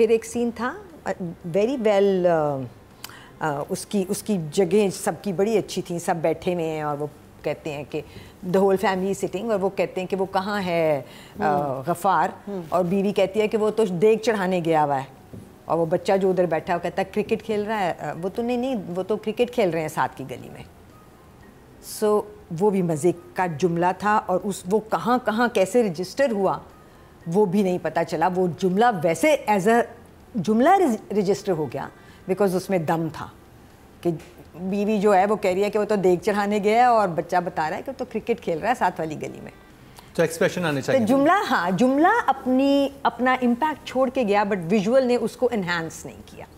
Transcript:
फिर एक सीन था very well well, uh, uh, उसकी उसकी जगह सबकी बड़ी अच्छी थी सब बैठे हुए हैं और वो कहते हैं कि द होल फैमिली सिटिंग और वो कहते हैं कि वो कहाँ है uh, गफ़ार हम्म। और बीवी कहती है कि वो तो देख चढ़ाने गया हुआ है और वो बच्चा जो उधर बैठा है वो कहता है क्रिकेट खेल रहा है वो तो नहीं नहीं वो तो क्रिकेट खेल रहे हैं साथ की गली में सो so, वो भी मज़े का जुमला था और उस वो कहाँ कहाँ कैसे रजिस्टर हुआ वो भी नहीं पता चला वो जुमला वैसे एज अ जुमला रजिस्टर हो गया बिकॉज उसमें दम था कि बीवी जो है वो कह रही है कि वो तो देख चढ़ाने गया है और बच्चा बता रहा है कि वो तो क्रिकेट खेल रहा है साथ वाली गली में तो एक्सप्रेशन आने चाहिए तो जुमला हाँ जुमला अपनी अपना इम्पैक्ट छोड़ के गया बट विजुअल ने उसको इन्हांस नहीं किया